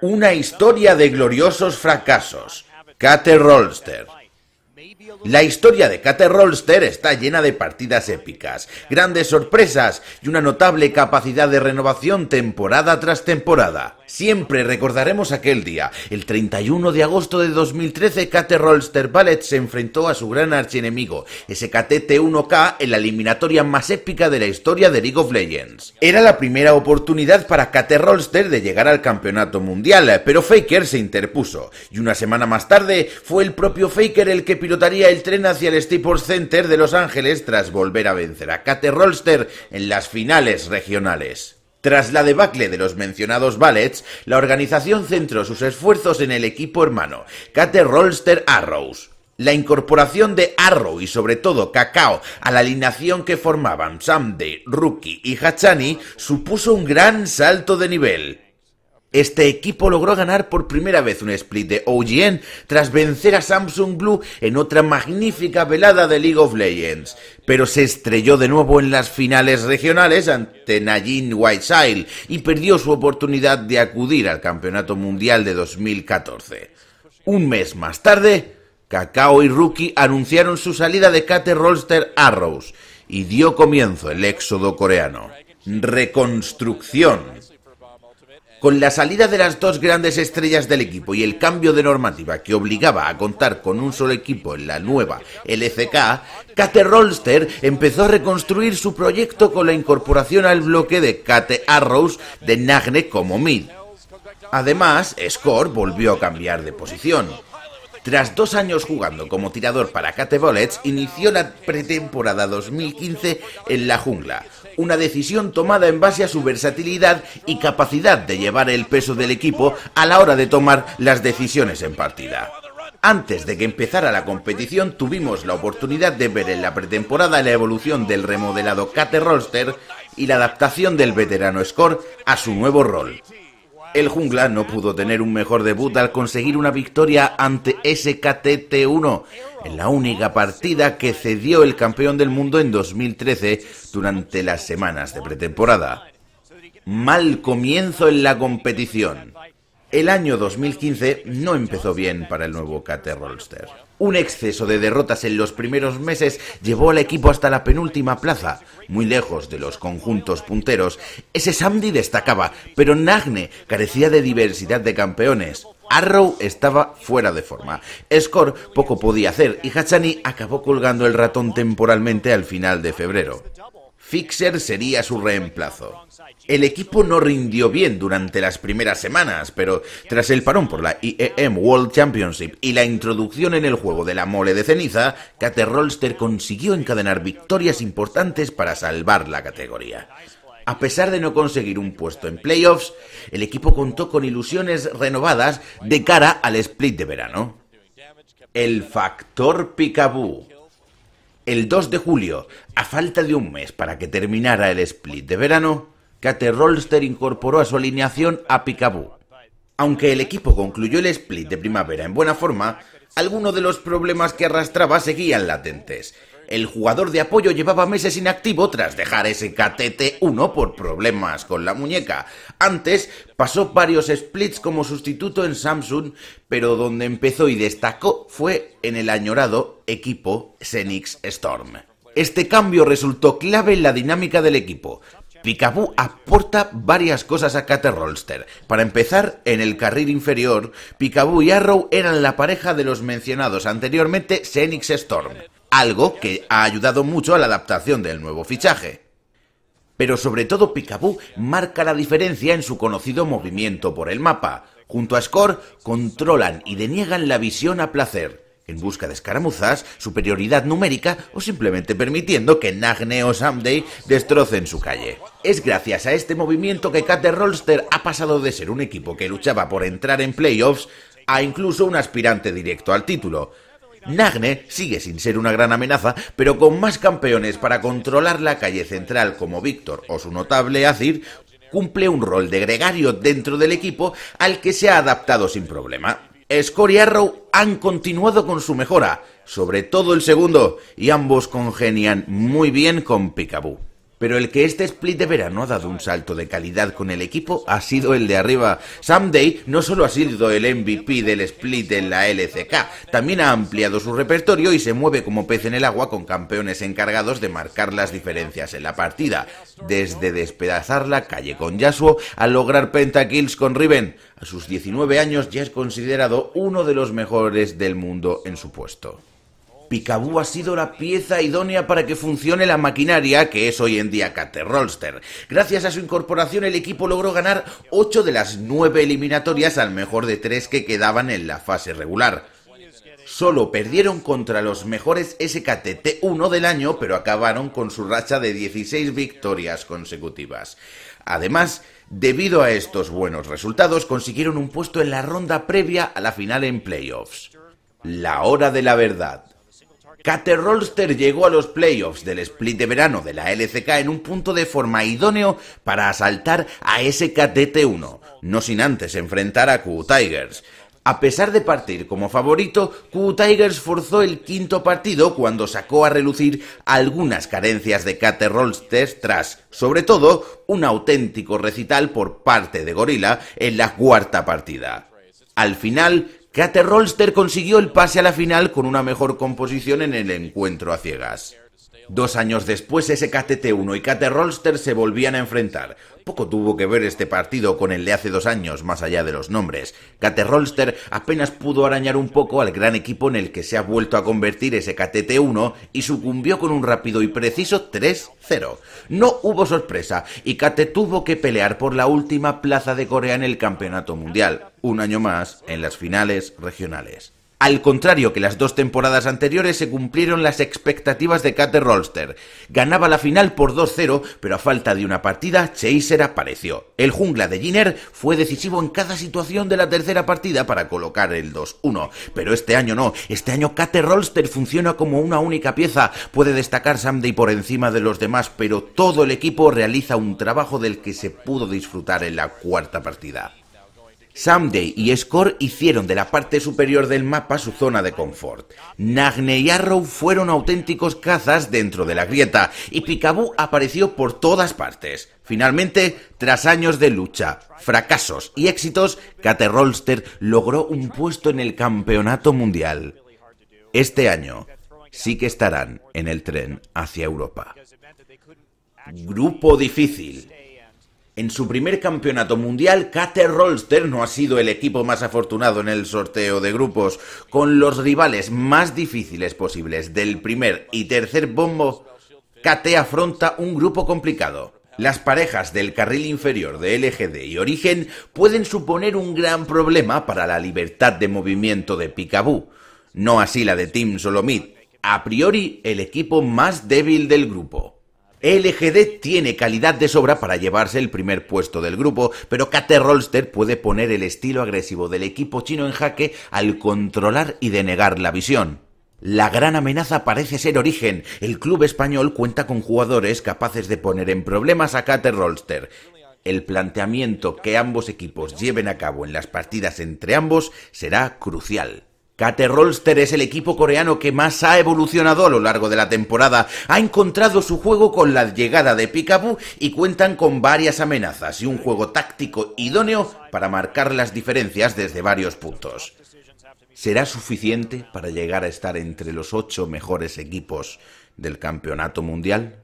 Una historia de gloriosos fracasos. Kate Rolster. La historia de Kate Rolster está llena de partidas épicas, grandes sorpresas y una notable capacidad de renovación temporada tras temporada. Siempre recordaremos aquel día. El 31 de agosto de 2013, Kate Rolster Ballet se enfrentó a su gran archienemigo, SKT T1K, en la eliminatoria más épica de la historia de League of Legends. Era la primera oportunidad para Kate Rolster de llegar al campeonato mundial, pero Faker se interpuso, y una semana más tarde fue el propio Faker el que pilotaría el tren hacia el Staples Center de Los Ángeles tras volver a vencer a Kate Rolster en las finales regionales. Tras la debacle de los mencionados ballets, la organización centró sus esfuerzos en el equipo hermano, Kate Rolster Arrows. La incorporación de Arrow y sobre todo Cacao a la alineación que formaban Samde, Rookie y Hachani supuso un gran salto de nivel. Este equipo logró ganar por primera vez un split de OGN tras vencer a Samsung Blue en otra magnífica velada de League of Legends, pero se estrelló de nuevo en las finales regionales ante Najin Whiteside y perdió su oportunidad de acudir al Campeonato Mundial de 2014. Un mes más tarde, Kakao y Rookie anunciaron su salida de Kate Rolster Arrows y dio comienzo el éxodo coreano. Reconstrucción con la salida de las dos grandes estrellas del equipo y el cambio de normativa que obligaba a contar con un solo equipo en la nueva LCK, Kate Rollster empezó a reconstruir su proyecto con la incorporación al bloque de Kate Arrows de Nagne como mid. Además, Score volvió a cambiar de posición. Tras dos años jugando como tirador para Kate Bullets, inició la pretemporada 2015 en la jungla, una decisión tomada en base a su versatilidad y capacidad de llevar el peso del equipo a la hora de tomar las decisiones en partida. Antes de que empezara la competición tuvimos la oportunidad de ver en la pretemporada la evolución del remodelado Kate Rolster y la adaptación del veterano Score a su nuevo rol. El jungla no pudo tener un mejor debut al conseguir una victoria ante SKTT1 en la única partida que cedió el campeón del mundo en 2013 durante las semanas de pretemporada. Mal comienzo en la competición. El año 2015 no empezó bien para el nuevo KT Rolster. Un exceso de derrotas en los primeros meses llevó al equipo hasta la penúltima plaza, muy lejos de los conjuntos punteros. Ese Samdi destacaba, pero Nagne carecía de diversidad de campeones. Arrow estaba fuera de forma. Score poco podía hacer y Hachani acabó colgando el ratón temporalmente al final de febrero. Fixer sería su reemplazo. El equipo no rindió bien durante las primeras semanas, pero tras el parón por la IEM World Championship y la introducción en el juego de la mole de ceniza, Caterrolster consiguió encadenar victorias importantes para salvar la categoría. A pesar de no conseguir un puesto en playoffs, el equipo contó con ilusiones renovadas de cara al split de verano. El factor Picaboo el 2 de julio, a falta de un mes para que terminara el split de verano, Kate Rolster incorporó a su alineación a Picaboo. Aunque el equipo concluyó el split de primavera en buena forma, algunos de los problemas que arrastraba seguían latentes el jugador de apoyo llevaba meses inactivo tras dejar ese KTT1 por problemas con la muñeca. Antes pasó varios splits como sustituto en Samsung, pero donde empezó y destacó fue en el añorado equipo Xenix Storm. Este cambio resultó clave en la dinámica del equipo. Picaboo aporta varias cosas a KT Rolster. Para empezar, en el carril inferior, Picaboo y Arrow eran la pareja de los mencionados anteriormente Xenix Storm algo que ha ayudado mucho a la adaptación del nuevo fichaje. Pero sobre todo Picaboo marca la diferencia en su conocido movimiento por el mapa. Junto a Score controlan y deniegan la visión a placer, en busca de escaramuzas, superioridad numérica o simplemente permitiendo que Nagne o Samday destrocen su calle. Es gracias a este movimiento que Cat de ha pasado de ser un equipo que luchaba por entrar en playoffs a incluso un aspirante directo al título, Nagne sigue sin ser una gran amenaza, pero con más campeones para controlar la calle central como Víctor o su notable Azir, cumple un rol de gregario dentro del equipo al que se ha adaptado sin problema. Score y Arrow han continuado con su mejora, sobre todo el segundo, y ambos congenian muy bien con Picaboo. Pero el que este split de verano ha dado un salto de calidad con el equipo ha sido el de arriba. Sam Day no solo ha sido el MVP del split en la LCK, también ha ampliado su repertorio y se mueve como pez en el agua con campeones encargados de marcar las diferencias en la partida, desde despedazar la calle con Yasuo a lograr pentakills con Riven. A sus 19 años ya es considerado uno de los mejores del mundo en su puesto. Picabú ha sido la pieza idónea para que funcione la maquinaria que es hoy en día Cater Rolster. Gracias a su incorporación, el equipo logró ganar 8 de las 9 eliminatorias al mejor de 3 que quedaban en la fase regular. Solo perdieron contra los mejores SKT t 1 del año, pero acabaron con su racha de 16 victorias consecutivas. Además, debido a estos buenos resultados, consiguieron un puesto en la ronda previa a la final en playoffs. La hora de la verdad. Rolster llegó a los playoffs del split de verano de la LCK en un punto de forma idóneo para asaltar a SKTT1, no sin antes enfrentar a Q Tigers. A pesar de partir como favorito, Q Tigers forzó el quinto partido cuando sacó a relucir algunas carencias de Kater Rolster tras, sobre todo, un auténtico recital por parte de Gorilla en la cuarta partida. Al final, Kate Rolster consiguió el pase a la final con una mejor composición en el encuentro a ciegas. Dos años después, SKTT1 y KT Rolster se volvían a enfrentar. Poco tuvo que ver este partido con el de hace dos años, más allá de los nombres. KT Rolster apenas pudo arañar un poco al gran equipo en el que se ha vuelto a convertir SKTT1 y sucumbió con un rápido y preciso 3-0. No hubo sorpresa y KT tuvo que pelear por la última plaza de Corea en el Campeonato Mundial, un año más en las finales regionales. Al contrario que las dos temporadas anteriores, se cumplieron las expectativas de Kate Rolster. Ganaba la final por 2-0, pero a falta de una partida, Chaser apareció. El jungla de Giner fue decisivo en cada situación de la tercera partida para colocar el 2-1. Pero este año no, este año Kate Rolster funciona como una única pieza. Puede destacar Samday por encima de los demás, pero todo el equipo realiza un trabajo del que se pudo disfrutar en la cuarta partida. Someday y Score hicieron de la parte superior del mapa su zona de confort. Nagne y Arrow fueron auténticos cazas dentro de la grieta y Picaboo apareció por todas partes. Finalmente, tras años de lucha, fracasos y éxitos, Caterrolster logró un puesto en el campeonato mundial. Este año sí que estarán en el tren hacia Europa. Grupo difícil. En su primer campeonato mundial, KT Rolster no ha sido el equipo más afortunado en el sorteo de grupos. Con los rivales más difíciles posibles del primer y tercer bombo, KT afronta un grupo complicado. Las parejas del carril inferior de LGD y Origen pueden suponer un gran problema para la libertad de movimiento de Picaboo, no así la de Team Solomid, a priori el equipo más débil del grupo. LGD tiene calidad de sobra para llevarse el primer puesto del grupo, pero Kater Rolster puede poner el estilo agresivo del equipo chino en jaque al controlar y denegar la visión. La gran amenaza parece ser origen. El club español cuenta con jugadores capaces de poner en problemas a Kater Rolster. El planteamiento que ambos equipos lleven a cabo en las partidas entre ambos será crucial. Kate Rolster es el equipo coreano que más ha evolucionado a lo largo de la temporada. Ha encontrado su juego con la llegada de Picabu y cuentan con varias amenazas y un juego táctico idóneo para marcar las diferencias desde varios puntos. ¿Será suficiente para llegar a estar entre los ocho mejores equipos del Campeonato Mundial?